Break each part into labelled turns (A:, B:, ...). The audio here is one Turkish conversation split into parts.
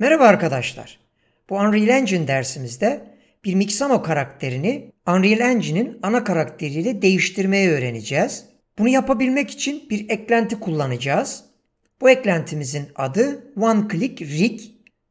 A: Merhaba arkadaşlar. Bu Unreal Engine dersimizde bir Mixamo karakterini Unreal Engine'in ana karakteriyle değiştirmeyi öğreneceğiz. Bunu yapabilmek için bir eklenti kullanacağız. Bu eklentimizin adı One Click Rig.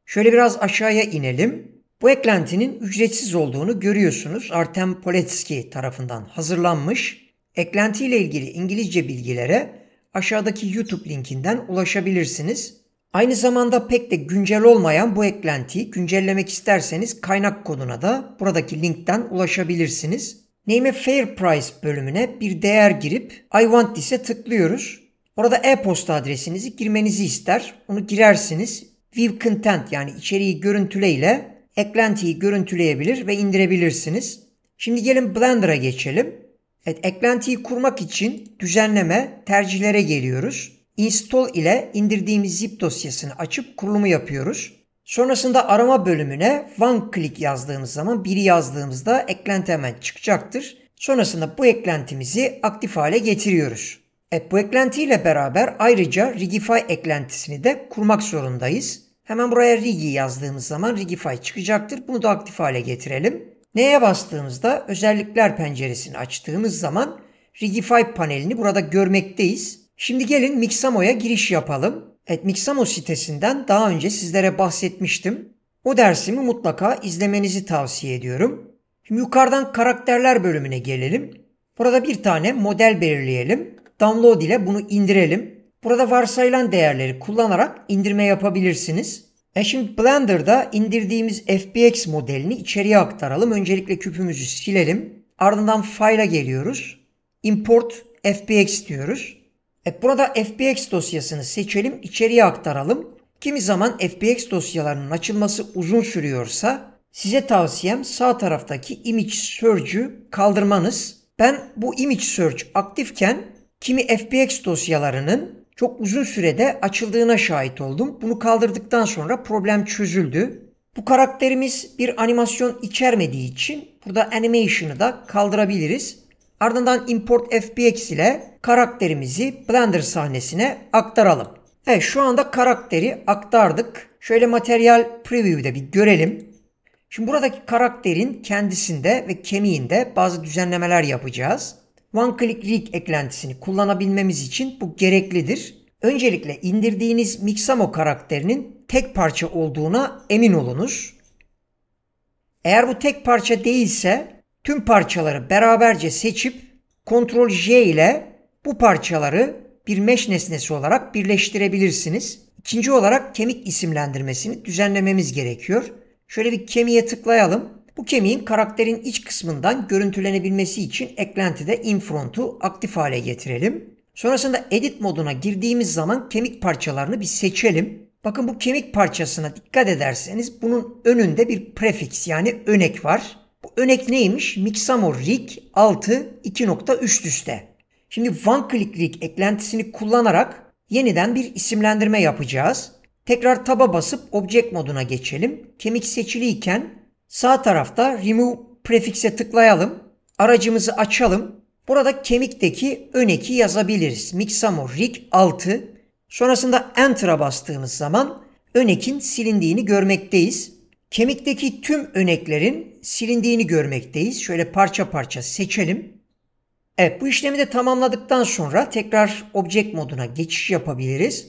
A: Şöyle biraz aşağıya inelim. Bu eklentinin ücretsiz olduğunu görüyorsunuz. Artem Poletski tarafından hazırlanmış. Eklenti ile ilgili İngilizce bilgilere aşağıdaki YouTube linkinden ulaşabilirsiniz. Aynı zamanda pek de güncel olmayan bu eklentiyi güncellemek isterseniz kaynak koduna da buradaki linkten ulaşabilirsiniz. Name'e Fair Price bölümüne bir değer girip I want this'e tıklıyoruz. Orada e-posta adresinizi girmenizi ister. Onu girersiniz. View Content yani içeriği görüntüle eklentiyi görüntüleyebilir ve indirebilirsiniz. Şimdi gelin Blender'a geçelim. Evet, eklentiyi kurmak için düzenleme, tercihlere geliyoruz install ile indirdiğimiz zip dosyasını açıp kurulumu yapıyoruz. Sonrasında arama bölümüne one click yazdığımız zaman biri yazdığımızda eklenti hemen çıkacaktır. Sonrasında bu eklentimizi aktif hale getiriyoruz. E, bu eklentiyle beraber ayrıca Rigify eklentisini de kurmak zorundayız. Hemen buraya Rigi yazdığımız zaman Rigify çıkacaktır. Bunu da aktif hale getirelim. Neye bastığımızda özellikler penceresini açtığımız zaman Rigify panelini burada görmekteyiz. Şimdi gelin Mixamo'ya giriş yapalım. Evet Mixamo sitesinden daha önce sizlere bahsetmiştim. O dersimi mutlaka izlemenizi tavsiye ediyorum. Şimdi yukarıdan karakterler bölümüne gelelim. Burada bir tane model belirleyelim. Download ile bunu indirelim. Burada varsayılan değerleri kullanarak indirme yapabilirsiniz. E şimdi Blender'da indirdiğimiz FBX modelini içeriye aktaralım. Öncelikle küpümüzü silelim. Ardından File'a geliyoruz. Import FBX diyoruz. E burada FBX dosyasını seçelim, içeriye aktaralım. Kimi zaman FBX dosyalarının açılması uzun sürüyorsa size tavsiyem sağ taraftaki image search'ü kaldırmanız. Ben bu image search aktifken kimi FBX dosyalarının çok uzun sürede açıldığına şahit oldum. Bunu kaldırdıktan sonra problem çözüldü. Bu karakterimiz bir animasyon içermediği için burada animation'ı da kaldırabiliriz. Ardından import fbx ile karakterimizi Blender sahnesine aktaralım. Evet şu anda karakteri aktardık. Şöyle material preview'de bir görelim. Şimdi buradaki karakterin kendisinde ve kemiğinde bazı düzenlemeler yapacağız. One Click Rig eklentisini kullanabilmemiz için bu gereklidir. Öncelikle indirdiğiniz Mixamo karakterinin tek parça olduğuna emin olunuz. Eğer bu tek parça değilse tüm parçaları beraberce seçip Ctrl J ile bu parçaları bir mesh nesnesi olarak birleştirebilirsiniz. İkinci olarak kemik isimlendirmesini düzenlememiz gerekiyor. Şöyle bir kemiğe tıklayalım. Bu kemiğin karakterin iç kısmından görüntülenebilmesi için eklentide infront'u aktif hale getirelim. Sonrasında edit moduna girdiğimiz zaman kemik parçalarını bir seçelim. Bakın bu kemik parçasına dikkat ederseniz bunun önünde bir prefix yani önek var. Bu örnek neymiş? Mixamor rig 6 2.3 düste. Şimdi one click rig eklentisini kullanarak yeniden bir isimlendirme yapacağız. Tekrar taba basıp object moduna geçelim. Kemik seçiliyken sağ tarafta remove prefix'e tıklayalım. Aracımızı açalım. Burada kemikteki öneki yazabiliriz. Mixamo rig 6. Sonrasında enter'a bastığımız zaman önekin silindiğini görmekteyiz. Kemikteki tüm öneklerin silindiğini görmekteyiz. Şöyle parça parça seçelim. Evet bu işlemi de tamamladıktan sonra tekrar object moduna geçiş yapabiliriz.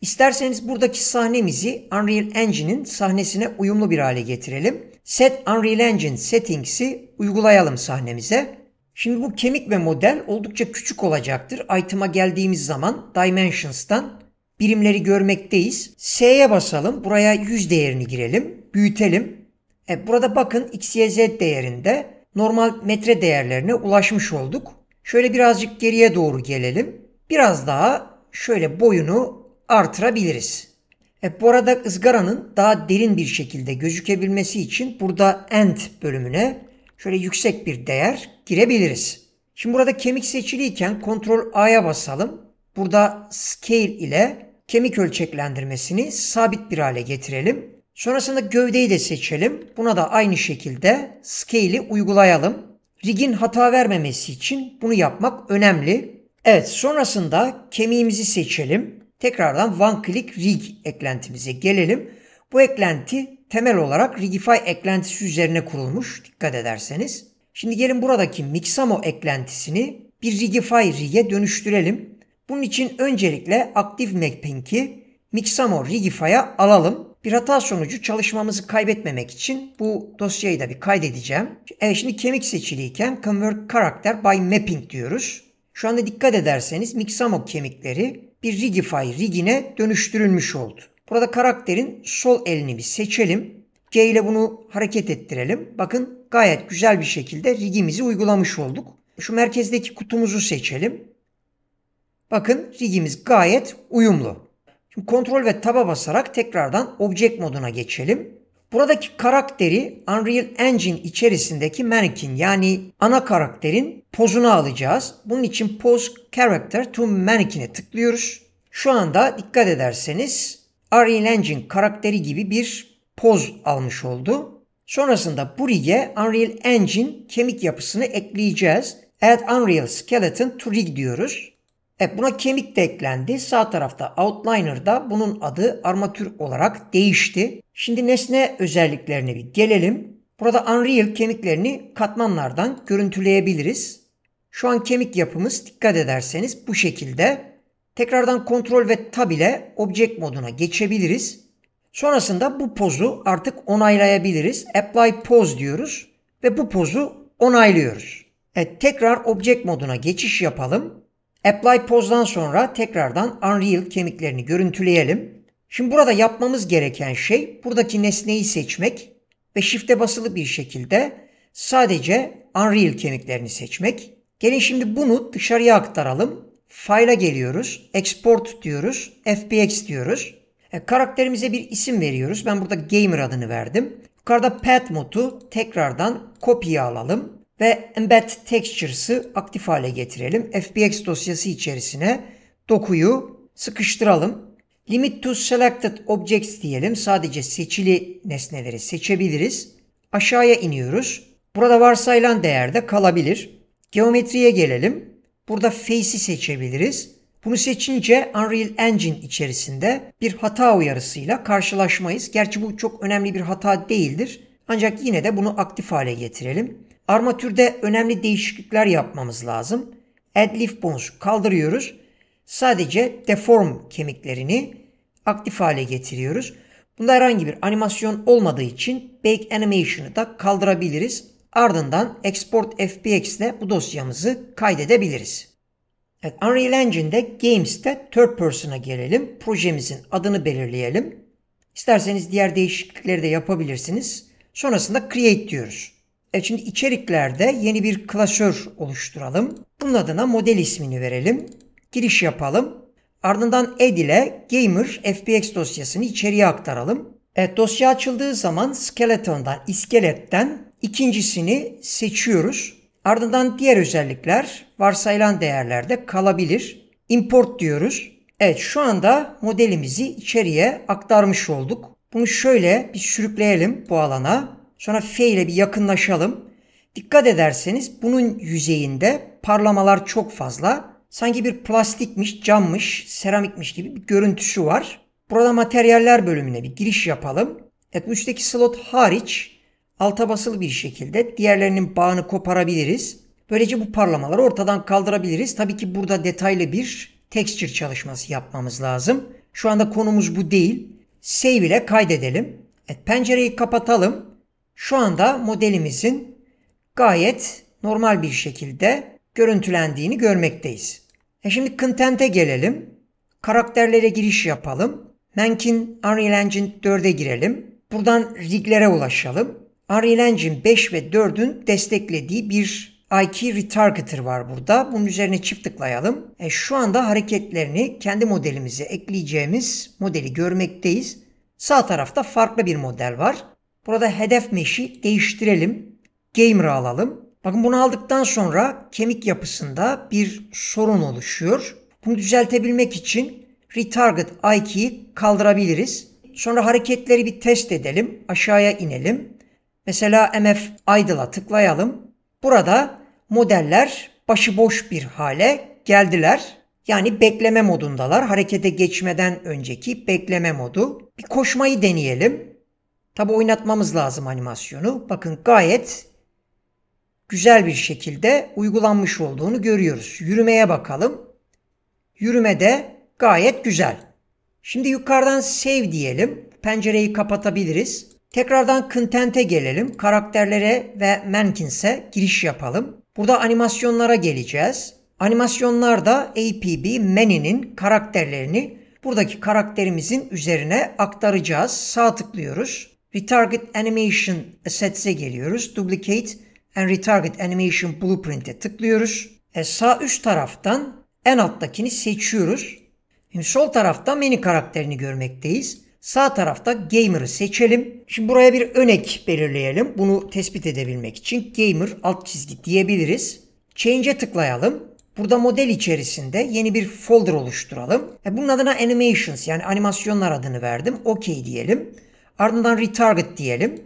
A: İsterseniz buradaki sahnemizi Unreal Engine'in sahnesine uyumlu bir hale getirelim. Set Unreal Engine Settings'i uygulayalım sahnemize. Şimdi bu kemik ve model oldukça küçük olacaktır. Item'a geldiğimiz zaman Dimensions'tan birimleri görmekteyiz. S'ye basalım. Buraya 100 değerini girelim. Büyütelim. E, burada bakın x, y, z değerinde normal metre değerlerine ulaşmış olduk. Şöyle birazcık geriye doğru gelelim. Biraz daha şöyle boyunu artırabiliriz. E, bu arada ızgaranın daha derin bir şekilde gözükebilmesi için burada end bölümüne şöyle yüksek bir değer girebiliriz. Şimdi burada kemik seçiliyken kontrol A'ya basalım. Burada scale ile kemik ölçeklendirmesini sabit bir hale getirelim. Sonrasında gövdeyi de seçelim. Buna da aynı şekilde scale'i uygulayalım. Rig'in hata vermemesi için bunu yapmak önemli. Evet sonrasında kemiğimizi seçelim. Tekrardan one click rig eklentimize gelelim. Bu eklenti temel olarak Rigify eklentisi üzerine kurulmuş dikkat ederseniz. Şimdi gelin buradaki Mixamo eklentisini bir Rigify rig'e dönüştürelim. Bunun için öncelikle Active Mapping'i Mixamo Rigify'a alalım. Bir hata sonucu çalışmamızı kaybetmemek için bu dosyayı da bir kaydedeceğim. Evet şimdi kemik seçiliyken Convert Character by Mapping diyoruz. Şu anda dikkat ederseniz Mixamo kemikleri bir Rigify rigine dönüştürülmüş oldu. Burada karakterin sol elini bir seçelim. G ile bunu hareket ettirelim. Bakın gayet güzel bir şekilde rigimizi uygulamış olduk. Şu merkezdeki kutumuzu seçelim. Bakın rigimiz gayet uyumlu. Şimdi kontrol ve taba basarak tekrardan object moduna geçelim. Buradaki karakteri Unreal Engine içerisindeki mannequin yani ana karakterin pozunu alacağız. Bunun için pose character to mannequin'e tıklıyoruz. Şu anda dikkat ederseniz Unreal Engine karakteri gibi bir poz almış oldu. Sonrasında buraya Unreal Engine kemik yapısını ekleyeceğiz. Add Unreal Skeleton to Rig diyoruz. Evet buna kemik de eklendi. Sağ tarafta Outliner'da bunun adı armatür olarak değişti. Şimdi nesne özelliklerine bir gelelim. Burada Unreal kemiklerini katmanlardan görüntüleyebiliriz. Şu an kemik yapımız dikkat ederseniz bu şekilde. Tekrardan kontrol ve tab ile object moduna geçebiliriz. Sonrasında bu pozu artık onaylayabiliriz. Apply pose diyoruz ve bu pozu onaylıyoruz. Evet, tekrar object moduna geçiş yapalım. Apply pozdan sonra tekrardan Unreal kemiklerini görüntüleyelim. Şimdi burada yapmamız gereken şey buradaki nesneyi seçmek ve shift'e basılı bir şekilde sadece Unreal kemiklerini seçmek. Gelin şimdi bunu dışarıya aktaralım. File'a geliyoruz. Export diyoruz. FBX diyoruz. E, karakterimize bir isim veriyoruz. Ben burada Gamer adını verdim. Yukarıda Path modu tekrardan kopya alalım ve Embed Textures'ı aktif hale getirelim. FBX dosyası içerisine dokuyu sıkıştıralım. Limit to Selected Objects diyelim. Sadece seçili nesneleri seçebiliriz. Aşağıya iniyoruz. Burada varsayılan değerde kalabilir. Geometriye gelelim. Burada Face'i seçebiliriz. Bunu seçince Unreal Engine içerisinde bir hata uyarısıyla karşılaşmayız. Gerçi bu çok önemli bir hata değildir. Ancak yine de bunu aktif hale getirelim. Armatürde önemli değişiklikler yapmamız lazım. Adlif bones'u kaldırıyoruz. Sadece deform kemiklerini aktif hale getiriyoruz. Bunda herhangi bir animasyon olmadığı için Bake Animation'ı da kaldırabiliriz. Ardından Export FBX ile bu dosyamızı kaydedebiliriz. Evet, Unreal Engine'de Games'te Third Person'a gelelim. Projemizin adını belirleyelim. İsterseniz diğer değişiklikleri de yapabilirsiniz. Sonrasında Create diyoruz. Evet, şimdi içeriklerde yeni bir klasör oluşturalım. Bunun adına model ismini verelim. Giriş yapalım. Ardından ed ile gamer FBX dosyasını içeriye aktaralım. Evet, dosya açıldığı zaman skeletondan, iskeletten ikincisini seçiyoruz. Ardından diğer özellikler varsayılan değerlerde kalabilir. Import diyoruz. Evet şu anda modelimizi içeriye aktarmış olduk. Bunu şöyle bir sürükleyelim bu alana. Sonra F ile bir yakınlaşalım. Dikkat ederseniz bunun yüzeyinde parlamalar çok fazla. Sanki bir plastikmiş, cammış, seramikmiş gibi bir görüntüsü var. Burada materyaller bölümüne bir giriş yapalım. Evet bu üstteki slot hariç alta basılı bir şekilde diğerlerinin bağını koparabiliriz. Böylece bu parlamaları ortadan kaldırabiliriz. Tabii ki burada detaylı bir texture çalışması yapmamız lazım. Şu anda konumuz bu değil. Save ile kaydedelim. Evet, pencereyi kapatalım. Şu anda modelimizin gayet normal bir şekilde görüntülendiğini görmekteyiz. E şimdi content'e gelelim. Karakterlere giriş yapalım. Mankin, Unreal Engine 4'e girelim. Buradan riglere ulaşalım. Unreal Engine 5 ve 4'ün desteklediği bir IQ Retargeter var burada. Bunun üzerine çift tıklayalım. E şu anda hareketlerini kendi modelimize ekleyeceğimiz modeli görmekteyiz. Sağ tarafta farklı bir model var. Burada hedef meşi değiştirelim. Gamer alalım. Bakın bunu aldıktan sonra kemik yapısında bir sorun oluşuyor. Bunu düzeltebilmek için retarget IQ'yi kaldırabiliriz. Sonra hareketleri bir test edelim. Aşağıya inelim. Mesela MF idle'a tıklayalım. Burada modeller başıboş bir hale geldiler. Yani bekleme modundalar. Harekete geçmeden önceki bekleme modu. Bir koşmayı deneyelim. Tabi oynatmamız lazım animasyonu. Bakın gayet güzel bir şekilde uygulanmış olduğunu görüyoruz. Yürümeye bakalım. Yürüme de gayet güzel. Şimdi yukarıdan save diyelim. Pencereyi kapatabiliriz. Tekrardan content'e gelelim. Karakterlere ve mankins'e giriş yapalım. Burada animasyonlara geleceğiz. Animasyonlarda APB meninin karakterlerini buradaki karakterimizin üzerine aktaracağız. Sağ tıklıyoruz. Retarget Animation Assets'e geliyoruz. Duplicate and Retarget Animation Blueprint'e tıklıyoruz. E sağ üst taraftan en alttakini seçiyoruz. Şimdi sol tarafta menü karakterini görmekteyiz. Sağ tarafta Gamer'ı seçelim. Şimdi buraya bir önek belirleyelim. Bunu tespit edebilmek için Gamer alt çizgi diyebiliriz. Change'e tıklayalım. Burada model içerisinde yeni bir folder oluşturalım. E bunun adına Animations yani animasyonlar adını verdim. OK diyelim. Ardından retarget diyelim.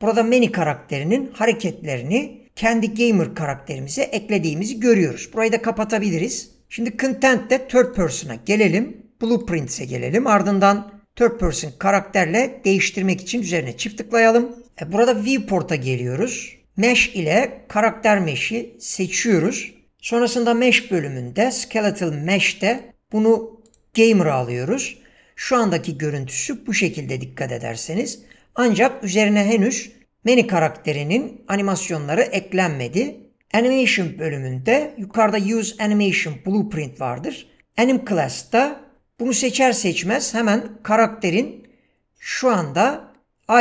A: Burada many karakterinin hareketlerini kendi gamer karakterimize eklediğimizi görüyoruz. Burayı da kapatabiliriz. Şimdi content'te third person'a gelelim. blueprint'e gelelim. Ardından third person karakterle değiştirmek için üzerine çift tıklayalım. E burada viewport'a geliyoruz. Mesh ile karakter mesh'i seçiyoruz. Sonrasında mesh bölümünde skeletal mesh'te bunu gamer'a alıyoruz. Şu andaki görüntüsü bu şekilde dikkat ederseniz. Ancak üzerine henüz Manny karakterinin animasyonları eklenmedi. Animation bölümünde yukarıda Use Animation Blueprint vardır. Anim Class'ta bunu seçer seçmez hemen karakterin şu anda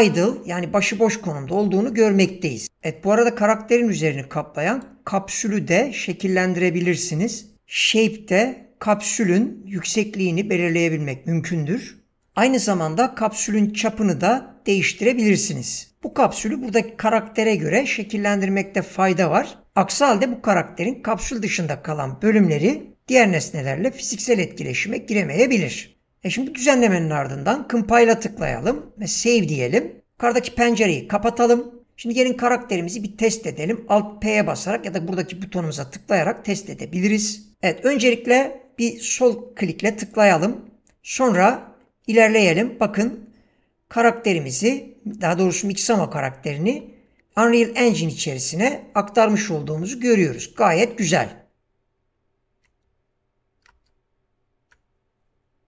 A: idle yani başıboş konumda olduğunu görmekteyiz. Evet bu arada karakterin üzerini kaplayan kapsülü de şekillendirebilirsiniz. Shape'de kapsülün yüksekliğini belirleyebilmek mümkündür. Aynı zamanda kapsülün çapını da değiştirebilirsiniz. Bu kapsülü buradaki karaktere göre şekillendirmekte fayda var. Aksi halde bu karakterin kapsül dışında kalan bölümleri diğer nesnelerle fiziksel etkileşime giremeyebilir. E şimdi bu düzenlemenin ardından Compile'a tıklayalım ve Save diyelim. Yukarıdaki pencereyi kapatalım. Şimdi gelin karakterimizi bir test edelim. Alt P'ye basarak ya da buradaki butonumuza tıklayarak test edebiliriz. Evet öncelikle bir sol klikle tıklayalım. Sonra ilerleyelim. Bakın karakterimizi daha doğrusu Mixamo karakterini Unreal Engine içerisine aktarmış olduğumuzu görüyoruz. Gayet güzel.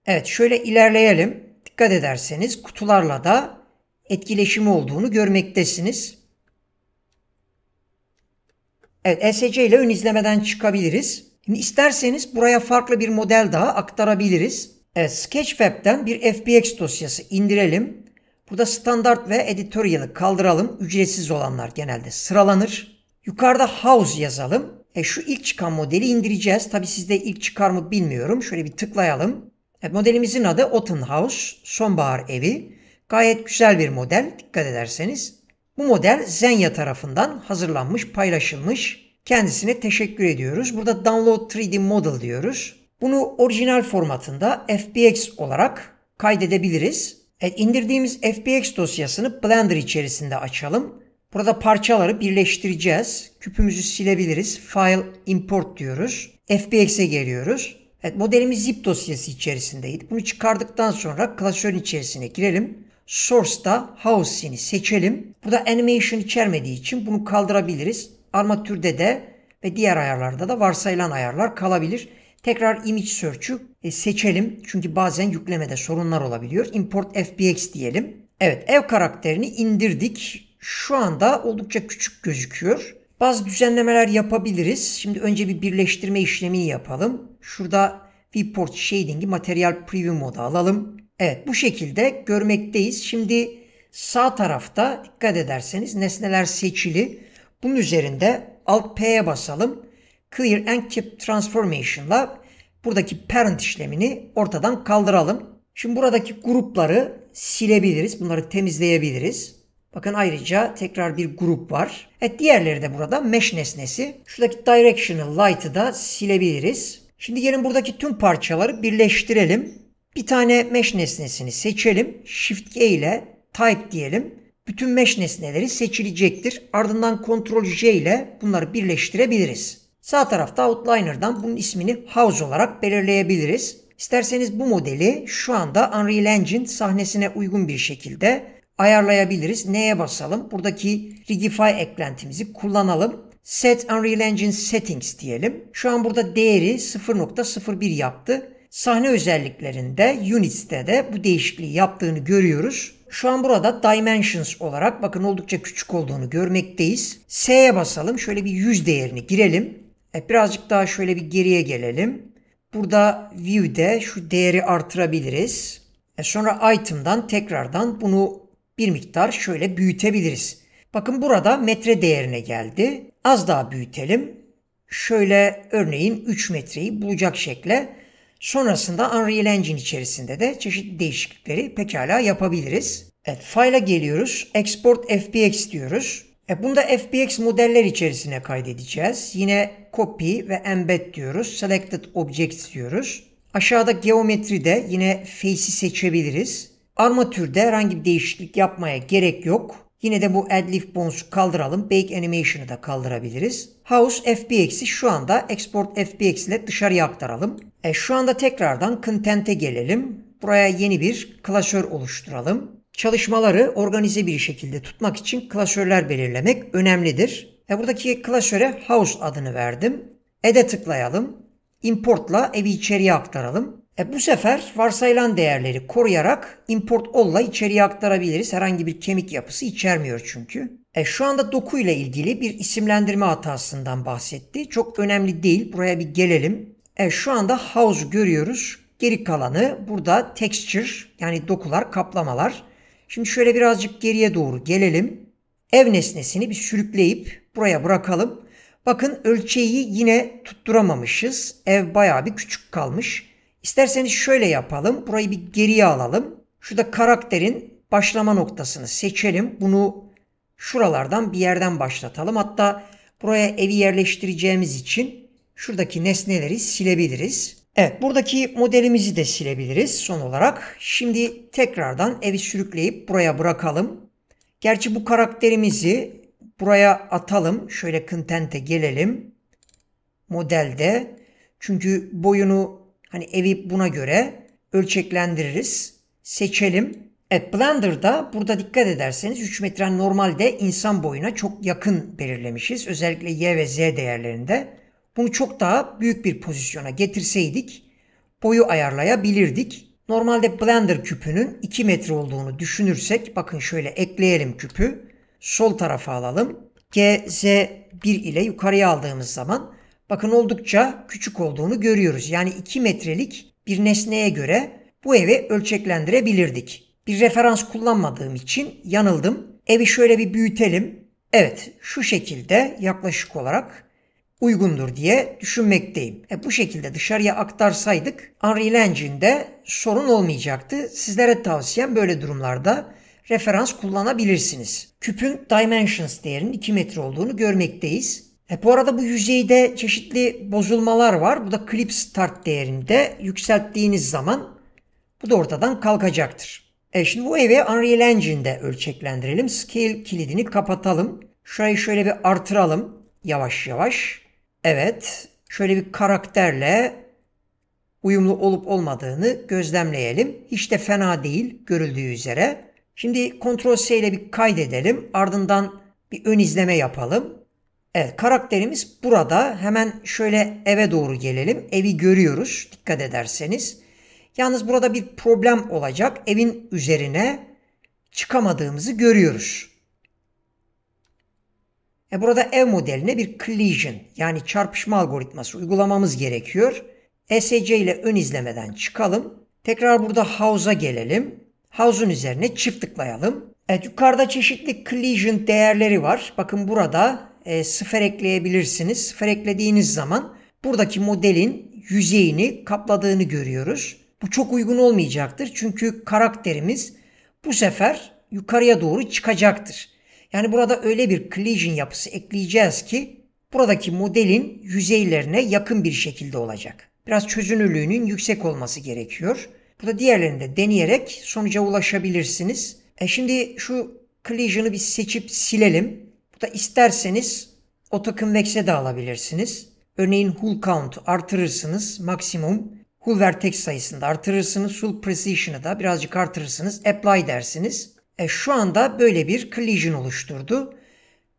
A: Evet şöyle ilerleyelim. Dikkat ederseniz kutularla da etkileşimi olduğunu görmektesiniz. Evet ESC ile ön izlemeden çıkabiliriz. Şimdi isterseniz buraya farklı bir model daha aktarabiliriz. Evet, Sketchfab'den bir FBX dosyası indirelim. Burada standart ve editorial'ı kaldıralım. Ücretsiz olanlar genelde sıralanır. Yukarıda house yazalım. E şu ilk çıkan modeli indireceğiz. Tabi sizde ilk çıkar mı bilmiyorum. Şöyle bir tıklayalım. Evet, modelimizin adı Autumn House, sonbahar evi. Gayet güzel bir model dikkat ederseniz. Bu model Zenya tarafından hazırlanmış, paylaşılmış. Kendisine teşekkür ediyoruz. Burada Download 3D Model diyoruz. Bunu orijinal formatında FBX olarak kaydedebiliriz. E indirdiğimiz FBX dosyasını Blender içerisinde açalım. Burada parçaları birleştireceğiz. Küpümüzü silebiliriz. File import diyoruz. FBX'e geliyoruz. Evet, modelimiz zip dosyası içerisindeydi. Bunu çıkardıktan sonra klasörün içerisine girelim. Source'da House'ini seçelim. Burada animation içermediği için bunu kaldırabiliriz. Armatürde de ve diğer ayarlarda da varsayılan ayarlar kalabilir. Tekrar image search'ü e, seçelim. Çünkü bazen yüklemede sorunlar olabiliyor. Import fbx diyelim. Evet ev karakterini indirdik. Şu anda oldukça küçük gözüküyor. Bazı düzenlemeler yapabiliriz. Şimdi önce bir birleştirme işlemini yapalım. Şurada viewport shading'i material preview moda alalım. Evet bu şekilde görmekteyiz. Şimdi sağ tarafta dikkat ederseniz nesneler seçili. Bunun üzerinde Alt P'ye basalım. Clear and Keep Transformation'la buradaki parent işlemini ortadan kaldıralım. Şimdi buradaki grupları silebiliriz. Bunları temizleyebiliriz. Bakın ayrıca tekrar bir grup var. Evet diğerleri de burada mesh nesnesi. Şuradaki directional light'ı da silebiliriz. Şimdi gelin buradaki tüm parçaları birleştirelim. Bir tane mesh nesnesini seçelim. Shift G ile type diyelim bütün mesh nesneleri seçilecektir. Ardından Ctrl J ile bunları birleştirebiliriz. Sağ tarafta Outliner'dan bunun ismini House olarak belirleyebiliriz. İsterseniz bu modeli şu anda Unreal Engine sahnesine uygun bir şekilde ayarlayabiliriz. Neye basalım? Buradaki Rigify eklentimizi kullanalım. Set Unreal Engine Settings diyelim. Şu an burada değeri 0.01 yaptı. Sahne özelliklerinde Units'te de bu değişikliği yaptığını görüyoruz. Şu an burada dimensions olarak bakın oldukça küçük olduğunu görmekteyiz. S'ye basalım. Şöyle bir 100 değerini girelim. E, birazcık daha şöyle bir geriye gelelim. Burada view'de şu değeri artırabiliriz. E, sonra item'dan tekrardan bunu bir miktar şöyle büyütebiliriz. Bakın burada metre değerine geldi. Az daha büyütelim. Şöyle örneğin 3 metreyi bulacak şekle Sonrasında Unreal Engine içerisinde de çeşitli değişiklikleri pekala yapabiliriz. Evet, file'a geliyoruz. Export FBX diyoruz. E bunu FBX modeller içerisine kaydedeceğiz. Yine copy ve embed diyoruz. Selected objects diyoruz. Aşağıda geometride yine face'i seçebiliriz. Armatürde herhangi bir değişiklik yapmaya gerek yok. Yine de bu add lift bones'u kaldıralım. Bake animation'ı da kaldırabiliriz. House FBX'i şu anda export FBX ile dışarıya aktaralım. E, şu anda tekrardan content'e gelelim. Buraya yeni bir klasör oluşturalım. Çalışmaları organize bir şekilde tutmak için klasörler belirlemek önemlidir. E, buradaki klasöre house adını verdim. Ede tıklayalım. Import'la evi içeriye aktaralım. E, bu sefer varsayılan değerleri koruyarak import all'la içeriye aktarabiliriz. Herhangi bir kemik yapısı içermiyor çünkü. E, şu anda doku ile ilgili bir isimlendirme hatasından bahsetti. Çok önemli değil. Buraya bir gelelim. Evet şu anda house görüyoruz. Geri kalanı burada texture yani dokular, kaplamalar. Şimdi şöyle birazcık geriye doğru gelelim. Ev nesnesini bir sürükleyip buraya bırakalım. Bakın ölçeği yine tutturamamışız. Ev bayağı bir küçük kalmış. İsterseniz şöyle yapalım. Burayı bir geriye alalım. Şurada karakterin başlama noktasını seçelim. Bunu şuralardan bir yerden başlatalım. Hatta buraya evi yerleştireceğimiz için Şuradaki nesneleri silebiliriz. Evet buradaki modelimizi de silebiliriz son olarak. Şimdi tekrardan evi sürükleyip buraya bırakalım. Gerçi bu karakterimizi buraya atalım. Şöyle content'e gelelim. Modelde. Çünkü boyunu hani evi buna göre ölçeklendiririz. Seçelim. Evet Blender'da burada dikkat ederseniz 3 metre normalde insan boyuna çok yakın belirlemişiz. Özellikle Y ve Z değerlerinde. Bunu çok daha büyük bir pozisyona getirseydik boyu ayarlayabilirdik. Normalde blender küpünün 2 metre olduğunu düşünürsek bakın şöyle ekleyelim küpü. Sol tarafa alalım. GZ1 ile yukarıya aldığımız zaman bakın oldukça küçük olduğunu görüyoruz. Yani 2 metrelik bir nesneye göre bu evi ölçeklendirebilirdik. Bir referans kullanmadığım için yanıldım. Evi şöyle bir büyütelim. Evet şu şekilde yaklaşık olarak uygundur diye düşünmekteyim. E, bu şekilde dışarıya aktarsaydık Unreal Engine'de sorun olmayacaktı. Sizlere tavsiyem böyle durumlarda referans kullanabilirsiniz. Küpün dimensions değerinin 2 metre olduğunu görmekteyiz. E, bu arada bu yüzeyde çeşitli bozulmalar var. Bu da clip start değerinde yükselttiğiniz zaman bu da ortadan kalkacaktır. E, şimdi bu evi Unreal Engine'de ölçeklendirelim. Scale kilidini kapatalım. Şurayı şöyle bir artıralım yavaş yavaş. Evet, şöyle bir karakterle uyumlu olup olmadığını gözlemleyelim. Hiç de fena değil görüldüğü üzere. Şimdi kontrol S ile bir kaydedelim. Ardından bir ön izleme yapalım. Evet karakterimiz burada. Hemen şöyle eve doğru gelelim. Evi görüyoruz dikkat ederseniz. Yalnız burada bir problem olacak. Evin üzerine çıkamadığımızı görüyoruz. E burada ev modeline bir collision yani çarpışma algoritması uygulamamız gerekiyor. ESC ile ön izlemeden çıkalım. Tekrar burada house'a gelelim. House'un üzerine çift tıklayalım. Evet yukarıda çeşitli collision değerleri var. Bakın burada e, sıfır ekleyebilirsiniz. Sıfır eklediğiniz zaman buradaki modelin yüzeyini kapladığını görüyoruz. Bu çok uygun olmayacaktır. Çünkü karakterimiz bu sefer yukarıya doğru çıkacaktır. Yani burada öyle bir collision yapısı ekleyeceğiz ki buradaki modelin yüzeylerine yakın bir şekilde olacak. Biraz çözünürlüğünün yüksek olması gerekiyor. Burada diğerlerini de deneyerek sonuca ulaşabilirsiniz. E şimdi şu collision'ı bir seçip silelim. Burada isterseniz otoconvex'e de alabilirsiniz. Örneğin hull count artırırsınız maksimum. Hull vertex sayısını da artırırsınız. Hull precision'ı da birazcık artırırsınız. Apply dersiniz. E, şu anda böyle bir collision oluşturdu.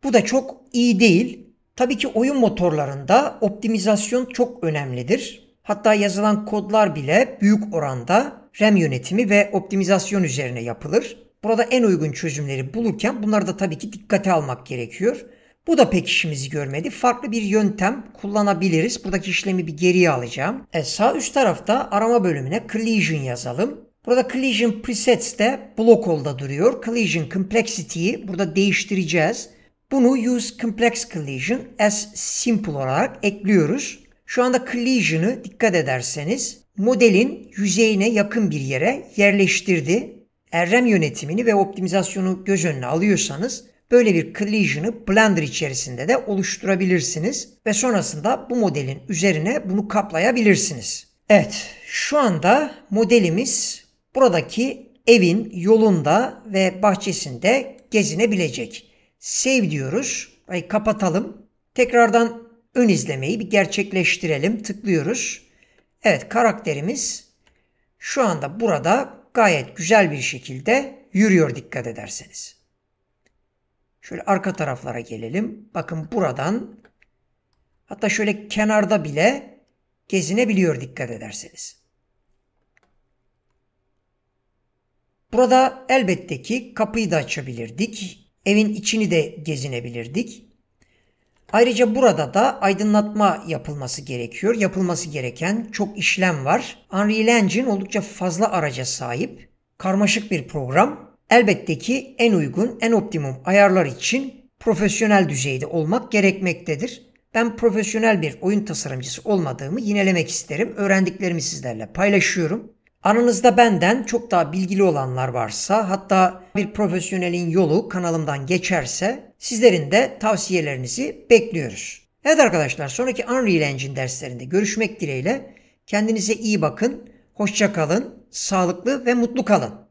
A: Bu da çok iyi değil. Tabii ki oyun motorlarında optimizasyon çok önemlidir. Hatta yazılan kodlar bile büyük oranda RAM yönetimi ve optimizasyon üzerine yapılır. Burada en uygun çözümleri bulurken bunları da tabii ki dikkate almak gerekiyor. Bu da pek işimizi görmedi. Farklı bir yöntem kullanabiliriz. Buradaki işlemi bir geriye alacağım. E, sağ üst tarafta arama bölümüne collision yazalım. Burada collision presets de block all'da duruyor. Collision complexity'yi burada değiştireceğiz. Bunu use complex collision as simple olarak ekliyoruz. Şu anda collision'ı dikkat ederseniz modelin yüzeyine yakın bir yere yerleştirdi. Errem yönetimini ve optimizasyonu göz önüne alıyorsanız böyle bir collision'ı Blender içerisinde de oluşturabilirsiniz ve sonrasında bu modelin üzerine bunu kaplayabilirsiniz. Evet, şu anda modelimiz buradaki evin yolunda ve bahçesinde gezinebilecek. Save diyoruz. Ay kapatalım. Tekrardan ön izlemeyi bir gerçekleştirelim. Tıklıyoruz. Evet karakterimiz şu anda burada gayet güzel bir şekilde yürüyor dikkat ederseniz. Şöyle arka taraflara gelelim. Bakın buradan hatta şöyle kenarda bile gezinebiliyor dikkat ederseniz. Burada elbette ki kapıyı da açabilirdik. Evin içini de gezinebilirdik. Ayrıca burada da aydınlatma yapılması gerekiyor. Yapılması gereken çok işlem var. Unreal Engine oldukça fazla araca sahip. Karmaşık bir program. Elbette ki en uygun, en optimum ayarlar için profesyonel düzeyde olmak gerekmektedir. Ben profesyonel bir oyun tasarımcısı olmadığımı yinelemek isterim. Öğrendiklerimi sizlerle paylaşıyorum. Aranızda benden çok daha bilgili olanlar varsa hatta bir profesyonelin yolu kanalımdan geçerse sizlerin de tavsiyelerinizi bekliyoruz. Evet arkadaşlar sonraki Unreal Engine derslerinde görüşmek dileğiyle. Kendinize iyi bakın, hoşça kalın, sağlıklı ve mutlu kalın.